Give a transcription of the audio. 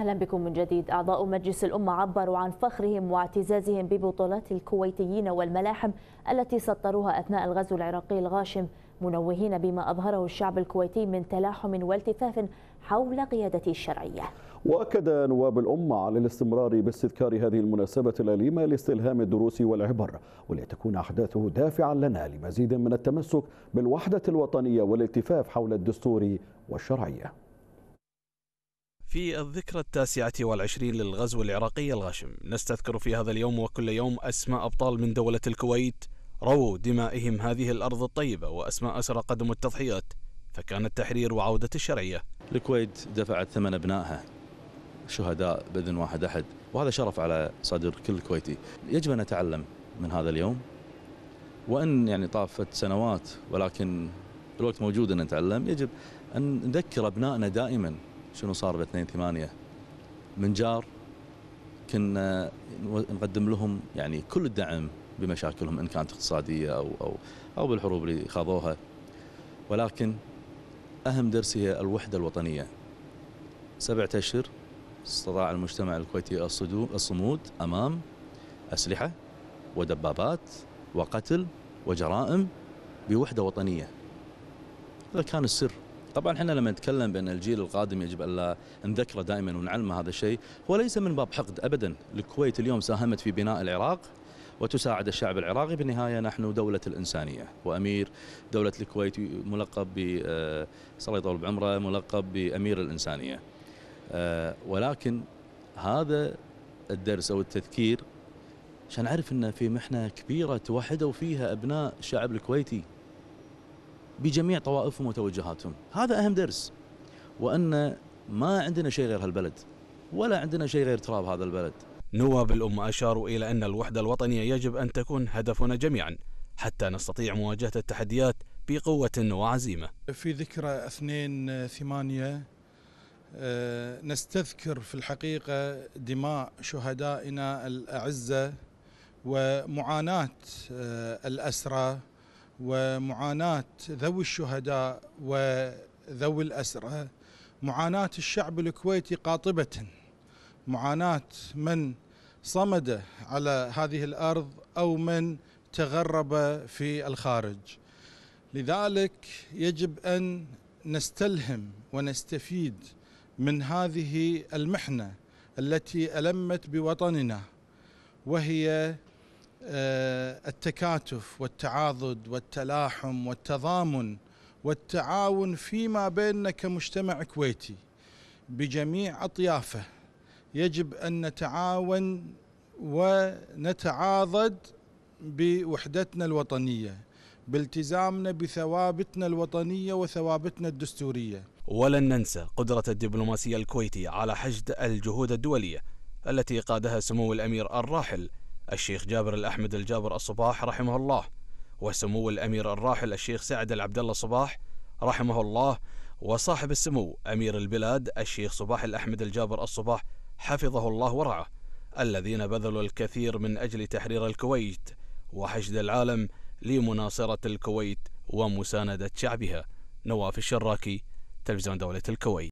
اهلا بكم من جديد اعضاء مجلس الامه عبروا عن فخرهم واعتزازهم ببطولات الكويتيين والملاحم التي سطروها اثناء الغزو العراقي الغاشم منوهين بما اظهره الشعب الكويتي من تلاحم والتفاف حول قياده الشرعيه واكد نواب الامه على الاستمرار باستذكار هذه المناسبه الاليمه لاستلهام الدروس والعبر ولتكون احداثه دافعا لنا لمزيد من التمسك بالوحده الوطنيه والالتفاف حول الدستور والشرعيه في الذكرى التاسعة والعشرين للغزو العراقي الغاشم نستذكر في هذا اليوم وكل يوم أسماء أبطال من دولة الكويت رووا دمائهم هذه الأرض الطيبة وأسماء أسرى قدموا التضحيات فكان التحرير وعودة الشرعية الكويت دفعت ثمن أبنائها شهداء بإذن واحد أحد وهذا شرف على صدر كل كويتي يجب أن نتعلم من هذا اليوم وان يعني طافت سنوات ولكن الوقت موجود ان نتعلم يجب ان نذكر ابنائنا دائما شنو صار ب 2 8 من جار كنا نقدم لهم يعني كل الدعم بمشاكلهم ان كانت اقتصاديه او او او بالحروب اللي خاضوها ولكن اهم درس هي الوحده الوطنيه سبعة اشهر استطاع المجتمع الكويتي الصمود امام اسلحه ودبابات وقتل وجرائم بوحده وطنيه هذا كان السر طبعا احنا لما نتكلم بان الجيل القادم يجب ان نذكره دائما ونعلمه هذا الشيء هو ليس من باب حقد ابدا الكويت اليوم ساهمت في بناء العراق وتساعد الشعب العراقي بالنهايه نحن دوله الانسانيه وامير دوله الكويت ملقب ب صلى الله بعمره ملقب بامير الانسانيه آه، ولكن هذا الدرس او التذكير عشان نعرف ان في محنه كبيره توحدوا فيها ابناء الشعب الكويتي بجميع طوائفهم وتوجهاتهم هذا أهم درس وأن ما عندنا شيء غير هالبلد ولا عندنا شيء غير تراب هذا البلد نواب الأمة أشاروا إلى أن الوحدة الوطنية يجب أن تكون هدفنا جميعا حتى نستطيع مواجهة التحديات بقوة وعزيمة في ذكرى 2 ثمانية آه، نستذكر في الحقيقة دماء شهدائنا الأعزة ومعاناة آه، الأسرى ومعاناة ذوي الشهداء وذوي الأسرة معاناة الشعب الكويتي قاطبة معاناة من صمد على هذه الأرض أو من تغرب في الخارج لذلك يجب أن نستلهم ونستفيد من هذه المحنة التي ألمت بوطننا وهي آه، التكاتف والتعاضد والتلاحم والتضامن والتعاون فيما بيننا كمجتمع كويتي بجميع اطيافه يجب ان نتعاون ونتعاضد بوحدتنا الوطنيه بالتزامنا بثوابتنا الوطنيه وثوابتنا الدستوريه. ولن ننسى قدره الدبلوماسيه الكويتيه على حشد الجهود الدوليه التي قادها سمو الامير الراحل الشيخ جابر الأحمد الجابر الصباح رحمه الله وسمو الأمير الراحل الشيخ سعد العبد الله صباح رحمه الله وصاحب السمو أمير البلاد الشيخ صباح الأحمد الجابر الصباح حفظه الله ورعاه الذين بذلوا الكثير من أجل تحرير الكويت وحشد العالم لمناصرة الكويت ومساندة شعبها نواف الشراكي تلفزيون دولة الكويت